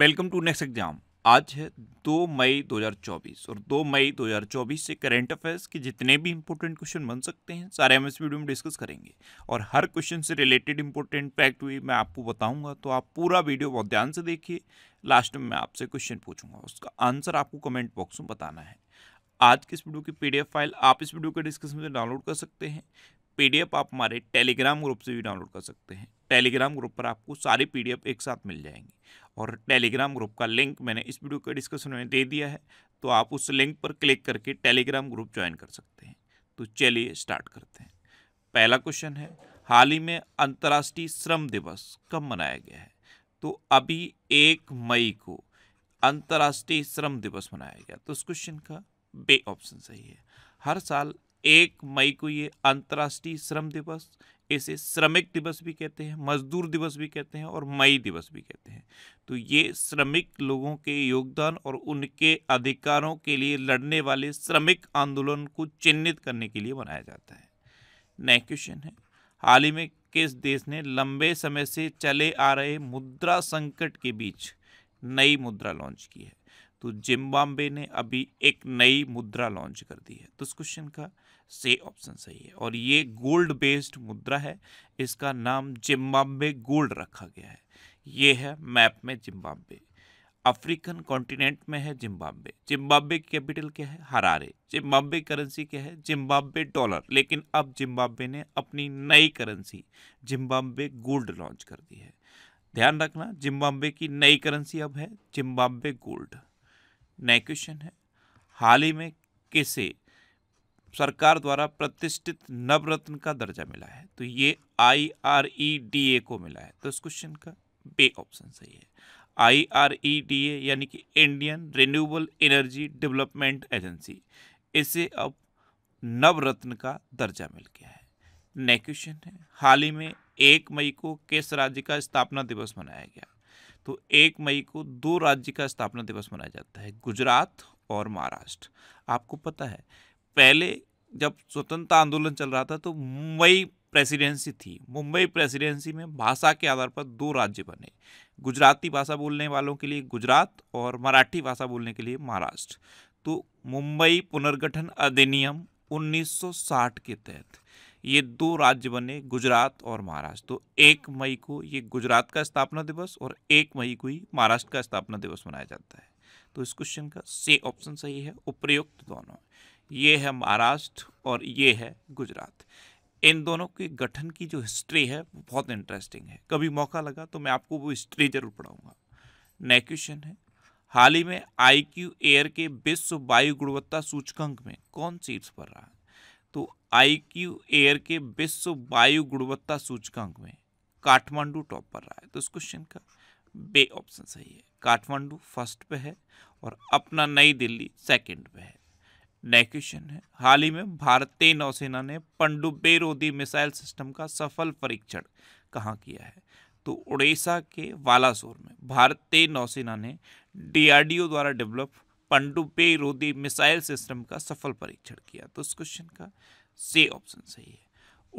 welcome to next exam आज है 2 मई 2024 और 2 मई 2024 से करंट अफेयर्स के जितने भी इंपॉर्टेंट क्वेश्चन बन सकते हैं सारे हम इस वीडियो में डिस्कस करेंगे और हर क्वेश्चन से रिलेटेड इंपॉर्टेंट फैक्ट भी मैं आपको बताऊंगा तो आप पूरा वीडियो बहुत ध्यान से देखिए लास्ट में मैं आपसे क्वेश्चन पूछूंगा उसका आंसर आपको कमेंट बॉक्स में बताना है आज की इस वीडियो की पीडीएफ फाइल आप इस वीडियो के डिस्क्रिप्शन में डाउनलोड कर सकते हैं पीडीएफ आप हमारे टेलीग्राम ग्रुप से भी डाउनलोड कर सकते हैं टेलीग्राम ग्रुप पर आपको सारी पीडीएफ एक साथ मिल जाएंगी और टेलीग्राम ग्रुप का लिंक मैंने इस वीडियो के डिस्क्रिप्शन में दे दिया है तो आप उस लिंक पर क्लिक करके टेलीग्राम ग्रुप ज्वाइन कर सकते हैं तो चलिए स्टार्ट करते हैं पहला क्वेश्चन है हाल ही में अंतर्राष्ट्रीय श्रम दिवस कब मनाया गया है तो अभी एक मई को अंतर्राष्ट्रीय श्रम दिवस मनाया गया तो उस क्वेश्चन का बे ऑप्शन सही है हर साल एक मई को ये अंतर्राष्ट्रीय श्रम दिवस इसे श्रमिक दिवस भी कहते हैं मजदूर दिवस भी कहते हैं और मई दिवस भी कहते हैं तो ये श्रमिक लोगों के योगदान और उनके अधिकारों के लिए लड़ने वाले श्रमिक आंदोलन को चिन्हित करने के लिए मनाया जाता है नेक्स्ट क्वेश्चन है हाल ही में किस देश ने लंबे समय से चले आ रहे मुद्रा संकट के बीच नई मुद्रा लॉन्च की है तो जिम्बाब्वे ने अभी एक नई मुद्रा लॉन्च कर दी है तो इस क्वेश्चन का से ऑप्शन सही है और ये गोल्ड बेस्ड मुद्रा है इसका नाम जिम्बाब्वे गोल्ड रखा गया है ये है मैप में जिम्बाब्वे अफ्रीकन कॉन्टिनेंट में है जिम्बाब्वे जिम्बाब्वे की कैपिटल क्या है हरारे जिम्बाब्वे करेंसी क्या है जिम्बाब्वे डॉलर लेकिन अब जिम्बाब्वे ने अपनी नई करेंसी जिम्बाब्वे गोल्ड लॉन्च कर दी है ध्यान रखना जिम्बाब्वे की नई करेंसी अब है जिम्बाब्वे गोल्ड नए क्वेश्चन है हाल ही में किसे सरकार द्वारा प्रतिष्ठित नवरत्न का दर्जा मिला है तो ये I R E D A को मिला है तो इस क्वेश्चन का बे ऑप्शन सही है I R E D A यानी कि Indian renewable energy development agency इसे अब नवरत्न का दर्जा मिल गया है नेक्स्ट क्वेश्चन है हाल ही में एक मई को किस राज्य का स्थापना दिवस मनाया गया तो एक मई को दो राज्य का स्थापना दिवस मनाया जाता है गुजरात और महाराष्ट्र आपको पता है पहले जब स्वतंत्रता आंदोलन चल रहा था तो मुंबई प्रेसिडेंसी थी मुंबई प्रेसिडेंसी में भाषा के आधार पर दो राज्य बने गुजराती भाषा बोलने वालों के लिए गुजरात और मराठी भाषा बोलने के लिए महाराष्ट्र तो मुंबई पुनर्गठन अधिनियम 1960 के तहत ये दो राज्य बने गुजरात और महाराष्ट्र तो एक मई को ये गुजरात का स्थापना दिवस और एक मई को ही महाराष्ट्र का स्थापना दिवस मनाया जाता है तो इस क्वेश्चन का से ऑप्शन सही है उपयुक्त दोनों ये है महाराष्ट्र और ये है गुजरात इन दोनों के गठन की जो हिस्ट्री है वो बहुत इंटरेस्टिंग है कभी मौका लगा तो मैं आपको वो हिस्ट्री जरूर पढ़ाऊँगा नेक्स्ट क्वेश्चन है हाल ही में आई क्यू एयर के विश्व वायु गुणवत्ता सूचकांक में कौन सीट्स पर रहा तो आईक्यू एयर के विश्व वायु गुणवत्ता सूचकांक में काठमांडू टॉप पर रहा है तो इस क्वेश्चन का बे ऑप्शन सही है काठमांडू फर्स्ट पे है और अपना नई दिल्ली सेकंड पे है नेक्स्ट क्वेश्चन है हाल ही में भारतीय नौसेना ने पंडुब्बे रोधी मिसाइल सिस्टम का सफल परीक्षण कहाँ किया है तो उड़ीसा के वालासोर में भारतीय नौसेना ने डीआरडीओ द्वारा डेवलप पनडुब्बे रोधी मिसाइल सिस्टम का सफल परीक्षण किया तो इस क्वेश्चन का से ऑप्शन सही है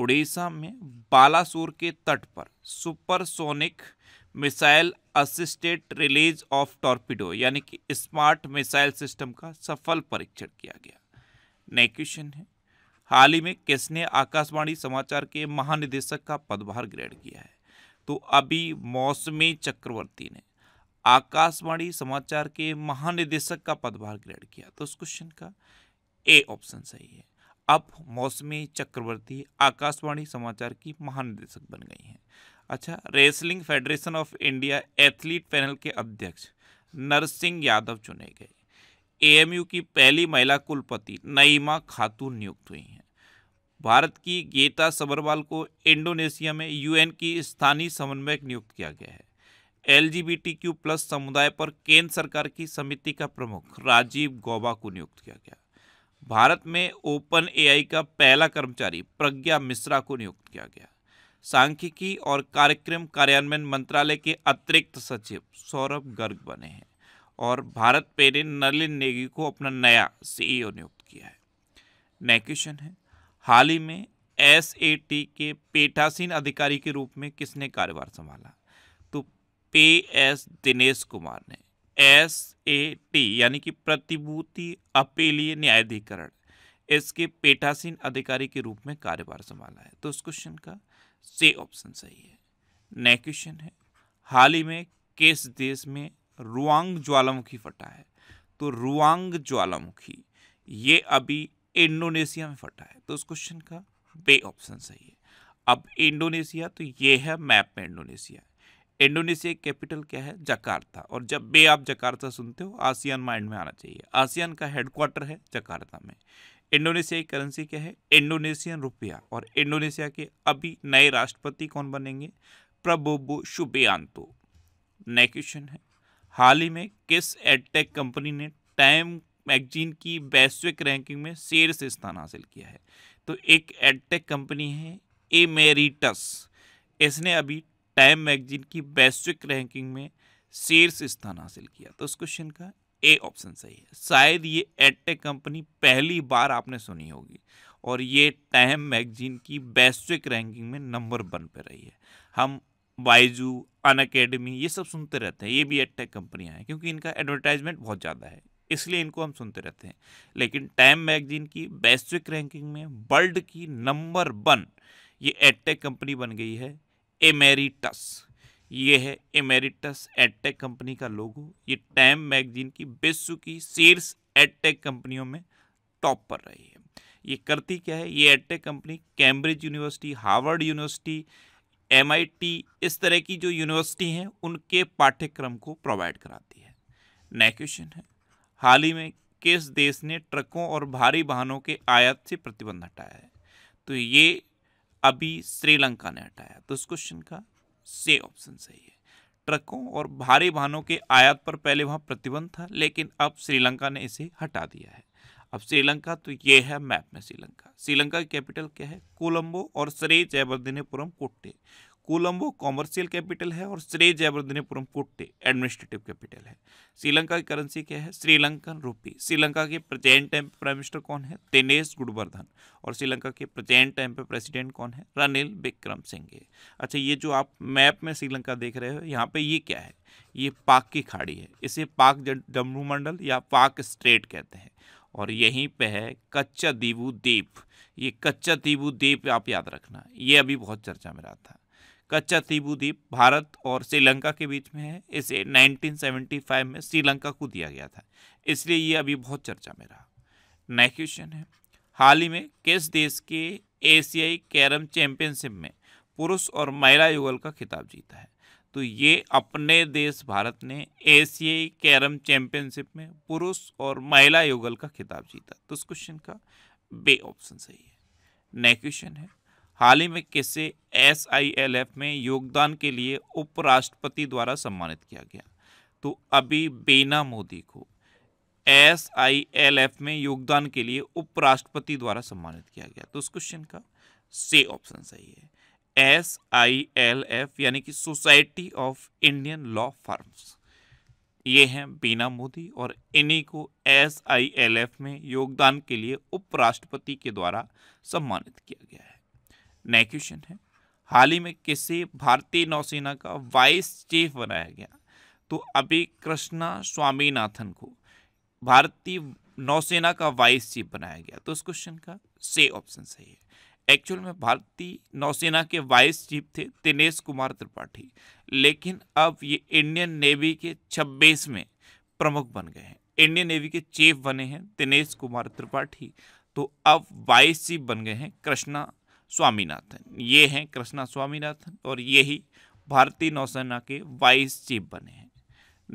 उड़ीसा में बालासोर के तट पर supersonic missile assisted release of torpedo यानी कि स्मार्ट मिसाइल सिस्टम का सफल परीक्षण किया गया नए क्वेश्चन है हाल ही में किसने आकाशवाणी समाचार के महानिदेशक का पदभार ग्रहण किया है तो अभी मौसमी चक्रवर्ती ने आकाशवाणी समाचार के महानिदेशक का पदभार ग्रहण किया तो उस क्वेश्चन का ए ऑप्शन सही है अब मौसमी चक्रवर्ती आकाशवाणी समाचार की महानिदेशक बन गई हैं अच्छा wrestling federation of India athlete panel के अध्यक्ष नरसिंह यादव चुने गए एएमयू की पहली महिला कुलपति नईमा खातून नियुक्त हुई हैं भारत की गीता सबरवाल को इंडोनेशिया में यूएन की स्थानीय समन्वयक नियुक्त किया गया है एल प्लस समुदाय पर केंद्र सरकार की समिति का प्रमुख राजीव गौबा को नियुक्त किया गया भारत में ओपन एआई का पहला कर्मचारी प्रज्ञा मिश्रा को नियुक्त किया गया सांख्यिकी और कार्यक्रम कार्यान्वयन मंत्रालय के अतिरिक्त सचिव सौरभ गर्ग बने हैं और भारत पे ने नलिन नेगी को अपना नया सीईओ नियुक्त किया है नए क्वेश्चन है हाल ही में एस के पेटासीन अधिकारी के रूप में किसने कार्यभार संभाला पे एस दिनेश कुमार ने एस ए टी यानी कि प्रतिभूति अपीलीय न्यायाधिकरण इसके पेटासीन अधिकारी के रूप में कार्यभार संभाला है तो इस क्वेश्चन का से ऑप्शन सही है नेक्स्ट क्वेश्चन है हाल ही में किस देश में रुआंग ज्वालामुखी फटा है तो रुआंग ज्वालामुखी ये अभी इंडोनेशिया में फटा है तो उस क्वेश्चन का बे ऑप्शन सही है अब इंडोनेशिया तो ये है मैप में इंडोनेशिया इंडोनेशिया की कैपिटल क्या है जकार्ता और जब भी आप जकार्ता सुनते हो आसियान माइंड में आना चाहिए आसियान का हेडक्वार्टर है जकार्ता में इंडोनेशिया की करेंसी क्या है इंडोनेशियन रुपया और इंडोनेशिया के अभी नए राष्ट्रपति कौन बनेंगे प्रबोबो शुबेन्तो नए क्वेश्चन है हाल ही में किस एडटेक कंपनी ने टाइम मैगजीन की वैश्विक रैंकिंग में शेर से स्थान हासिल किया है तो एक एडटेक कंपनी है एमेरिटस इसने अभी टाइम मैगजीन की वैश्विक रैंकिंग में शीर्ष स्थान हासिल किया तो उस क्वेश्चन का ए ऑप्शन सही है शायद ये एडटेक कंपनी पहली बार आपने सुनी होगी और ये टाइम मैगजीन की वैश्विक रैंकिंग में नंबर वन पर रही है हम बाइजू अन अकेडमी ये सब सुनते रहते हैं ये भी एडटेक कंपनियाँ हैं क्योंकि इनका एडवर्टाइजमेंट बहुत ज़्यादा है इसलिए इनको हम सुनते रहते हैं लेकिन टाइम मैगजीन की वैश्विक रैंकिंग में वर्ल्ड की नंबर वन ये एडटेक कंपनी बन गई है एमेरिटस ये है एमेरिटस एडटेक कंपनी का लोगो ये टाइम मैगजीन की विश्व की शीर्ष एडटेक कंपनियों में टॉप पर रही है ये करती क्या है ये edtech company Cambridge University Harvard University MIT इस तरह की जो यूनिवर्सिटी हैं उनके पाठ्यक्रम को प्रोवाइड कराती है नया क्वेश्चन है हाल ही में किस देश ने ट्रकों और भारी वाहनों के आयात से प्रतिबंध हटाया है तो ये अभी श्रीलंका ने हटाया तो इस क्वेश्चन का से ऑप्शन सही है ट्रकों और भारी वाहनों के आयात पर पहले वहाँ प्रतिबंध था लेकिन अब श्रीलंका ने इसे हटा दिया है अब श्रीलंका तो ये है मैप में श्रीलंका श्रीलंका की कैपिटल क्या है कोलंबो और सरे जयवर्धिनीपुरम कोट्टे कोलंबो कॉमर्शियल कैपिटल है और श्री जयवर्धनीपुरम कोट्टे एडमिनिस्ट्रेटिव कैपिटल है श्रीलंका की करेंसी क्या है श्रीलंकन रूपी श्रीलंका के प्रेजेंट टाइम पर प्राइम मिनिस्टर कौन है दिनेश गुडवर्धन और श्रीलंका के प्रेजेंट टाइम पे प्रेसिडेंट कौन है रनिल विक्रम सिंघे अच्छा ये जो आप मैप में श्रीलंका देख रहे हो यहाँ पर ये क्या है ये पाक की खाड़ी है इसे पाक जम्मू मंडल या पाक स्ट्रेट कहते हैं और यहीं पर है कच्चा दीबू द्वीप ये कच्चा दीबू द्वीप आप याद रखना ये अभी बहुत चर्चा में रहा था कच्चा तीबू द्वीप भारत और श्रीलंका के बीच में है इसे 1975 में श्रीलंका को दिया गया था इसलिए ये अभी बहुत चर्चा में रहा नेक्स्ट क्वेश्चन है हाल ही में किस देश के एशियाई कैरम चैंपियनशिप में पुरुष और महिला युगल का खिताब जीता है तो ये अपने देश भारत ने एशियाई कैरम चैंपियनशिप में पुरुष और महिला युगल का खिताब जीता तो उस क्वेश्चन का बे ऑप्शन सही है नेक्स्ट क्वेश्चन है हाल ही में किसे एस में योगदान के लिए उपराष्ट्रपति द्वारा सम्मानित किया गया तो अभी बेना मोदी को एस में योगदान के लिए उपराष्ट्रपति द्वारा सम्मानित किया गया तो उस क्वेश्चन का से ऑप्शन सही है एस आई एल एफ यानी कि society of Indian law firms ये हैं बीना मोदी और इन्हीं को एस आई एल एफ में योगदान के लिए उपराष्ट्रपति के द्वारा सम्मानित किया गया है नए क्वेश्चन है हाल ही में किसे भारतीय नौसेना का वाइस चीफ बनाया गया तो अभी कृष्णा स्वामीनाथन को भारतीय नौसेना का वाइस चीफ बनाया गया तो उस क्वेश्चन का से ऑप्शन सही है एक्चुअल में भारतीय नौसेना के वाइस चीफ थे दिनेश कुमार त्रिपाठी लेकिन अब ये इंडियन नेवी के 26 में प्रमुख बन गए हैं इंडियन नेवी के चीफ बने हैं दिनेश कुमार त्रिपाठी तो अब वाइस चीफ बन गए हैं कृष्णा स्वामीनाथन ये हैं कृष्णा स्वामीनाथन और यही भारतीय नौसेना के वाइस चीफ बने हैं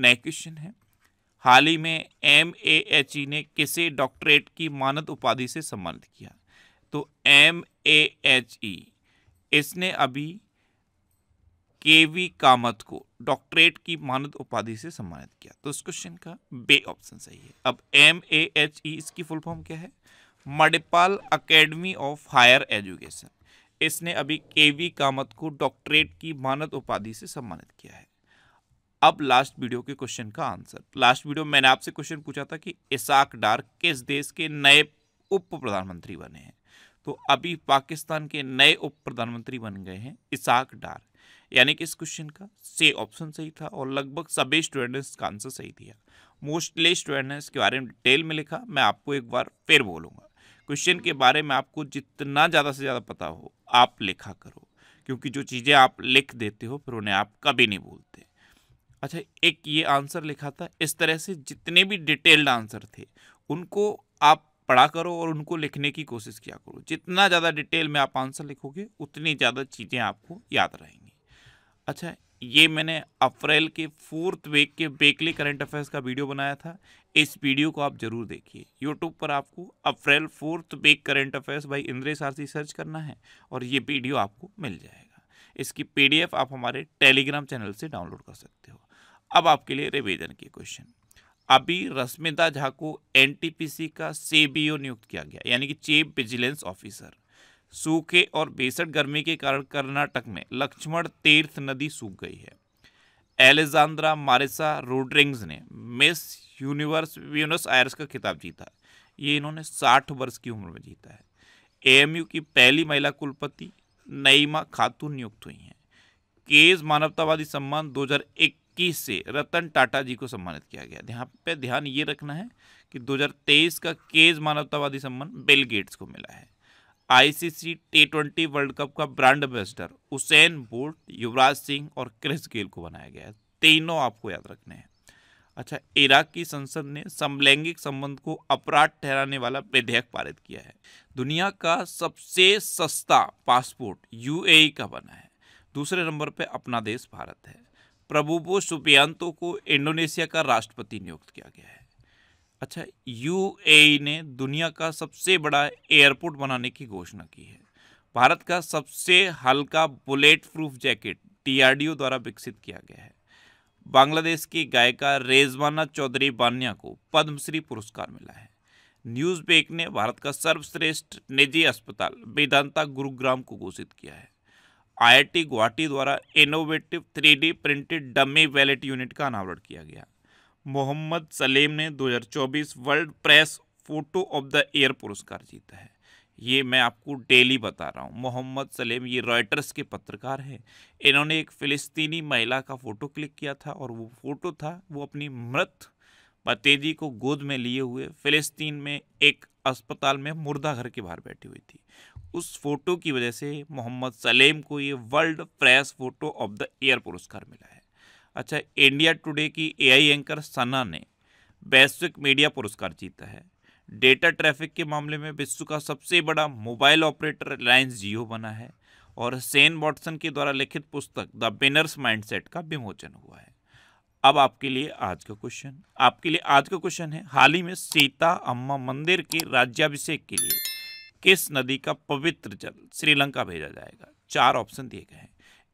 नेक्स्ट क्वेश्चन है हाल ही में एम ए एच ई ने किसे डॉक्टरेट की मानद उपाधि से सम्मानित किया तो एम ए एच ई इसने अभी के वी कामत को डॉक्टरेट की मानद उपाधि से सम्मानित किया तो इस क्वेश्चन का बे ऑप्शन सही है अब एम ए एच ई इसकी फुल फॉर्म क्या है Manipal academy of higher education इसने अभी के वी कामत को डॉक्टरेट की मानद उपाधि से सम्मानित किया है अब लास्ट वीडियो के क्वेश्चन का आंसर लास्ट वीडियो मैंने आपसे क्वेश्चन पूछा था कि इसाक डार किस देश के नए उप प्रधानमंत्री बने हैं तो अभी पाकिस्तान के नए उप प्रधानमंत्री बन गए हैं इसाक डार यानी कि इस क्वेश्चन का से ऑप्शन सही था और लगभग सभी स्टूडेंट्स का आंसर सही दिया मोस्टली स्टूडेंट्स के बारे में डिटेल में लिखा मैं आपको एक बार फिर बोलूँगा क्वेश्चन के बारे में आपको जितना ज़्यादा से ज़्यादा पता हो आप लिखा करो क्योंकि जो चीज़ें आप लिख देते हो फिर उन्हें आप कभी नहीं भूलते अच्छा एक ये आंसर लिखा था इस तरह से जितने भी डिटेल्ड आंसर थे उनको आप पढ़ा करो और उनको लिखने की कोशिश किया करो जितना ज़्यादा डिटेल में आप आंसर लिखोगे उतनी ज़्यादा चीज़ें आपको याद रहेंगी अच्छा ये मैंने अप्रैल के फोर्थ वीक के वीकली करंट अफेयर्स का वीडियो बनाया था इस वीडियो को आप जरूर देखिए यूट्यूब पर आपको अप्रैल फोर्थ बेग करेंट अफेयर्स बाई इंद्रे आरती सर्च करना है और ये वीडियो आपको मिल जाएगा इसकी पीडीएफ आप हमारे टेलीग्राम चैनल से डाउनलोड कर सकते हो अब आपके लिए रिवीजन के क्वेश्चन अभी रश्मिता झा को एन का सीबीओ नियुक्त किया गया यानी कि चीफ विजिलेंस ऑफिसर सूखे और बेसठ गर्मी के कारण कर्नाटक में लक्ष्मण तीर्थ नदी सूख गई है एलेजांद्रा मारिसा रोड्रिंग्स ने मिस यूनिवर्स व्यूनस आयर्स का खिताब जीता ये इन्होंने साठ वर्ष की उम्र में जीता है एएमयू की पहली महिला कुलपति नईमा खातून नियुक्त हुई हैं केज मानवतावादी सम्मान 2021 से रतन टाटा जी को सम्मानित किया गया यहाँ पे ध्यान ये रखना है कि 2023 का केज मानवतावादी सम्मान बिल गेट्स को मिला है ICC T twenty world cup का brand ambassador Usain Bolt Yuvraj Singh और क्रिस गेल को बनाया गया है तीनों आपको याद रखने हैं अच्छा इराक की संसद ने समलैंगिक संबंध को अपराध ठहराने वाला विधेयक पारित किया है दुनिया का सबसे सस्ता पासपोर्ट यूएई का बना है दूसरे नंबर पर अपना देश भारत है प्रभुबो सुपियांतो को इंडोनेशिया का राष्ट्रपति नियुक्त किया गया है अच्छा यू e ने दुनिया का सबसे बड़ा एयरपोर्ट बनाने की घोषणा की है भारत का सबसे हल्का बुलेट प्रूफ जैकेट टी द्वारा विकसित किया गया है बांग्लादेश की गायिका रेजवाना चौधरी बानिया को पद्मश्री पुरस्कार मिला है न्यूज बेक ने भारत का सर्वश्रेष्ठ निजी अस्पताल वेदांता गुरुग्राम को घोषित किया है आईआईटी गुवाहाटी द्वारा innovative three printed dummy ballot unit का अनावरण किया गया मोहम्मद सलेम ने 2024 world press photo of the year पुरस्कार जीता है ये मैं आपको डेली बता रहा हूँ मोहम्मद सलेम ये रॉयटर्स के पत्रकार हैं इन्होंने एक फ़िलिस्तीनी महिला का फ़ोटो क्लिक किया था और वो फ़ोटो था वो अपनी मृत बतेदी को गोद में लिए हुए फ़िलिस्तीन में एक अस्पताल में मुर्दा घर के बाहर बैठी हुई थी उस फोटो की वजह से मोहम्मद सलेम को ये world press photo of the year पुरस्कार मिला है अच्छा इंडिया टुडे की एआई एंकर सना ने वैश्विक मीडिया पुरस्कार जीता है डेटा ट्रैफिक के मामले में विश्व का सबसे बड़ा मोबाइल ऑपरेटर रिलायंस जियो बना है और सेन वॉटसन के द्वारा लिखित पुस्तक द बिनर्स माइंडसेट का विमोचन हुआ है अब आपके लिए आज का क्वेश्चन आपके लिए आज का क्वेश्चन है हाल ही में सीता अम्मा मंदिर के राज्याभिषेक के लिए किस नदी का पवित्र जल श्रीलंका भेजा जाएगा चार ऑप्शन दिए गए हैं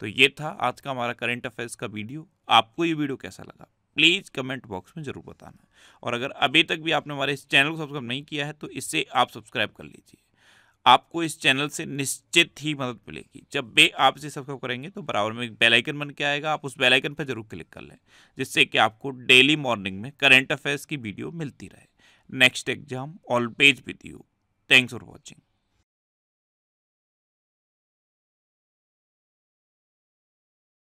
तो ये था आज का हमारा करंट अफेयर्स का वीडियो आपको ये वीडियो कैसा लगा प्लीज़ कमेंट बॉक्स में ज़रूर बताना और अगर अभी तक भी आपने हमारे इस चैनल को सब्सक्राइब नहीं किया है तो इससे आप सब्सक्राइब कर लीजिए आपको इस चैनल से निश्चित ही मदद मिलेगी जब बे आप इसे सब्सक्राइब करेंगे तो बराबर में एक बेल आइकन बन के आएगा आप उस बेल आइकन पर जरूर क्लिक कर लें जिससे कि आपको डेली मॉर्निंग में करंट अफेयर्स की वीडियो मिलती रहे next exam always with you thanks for watching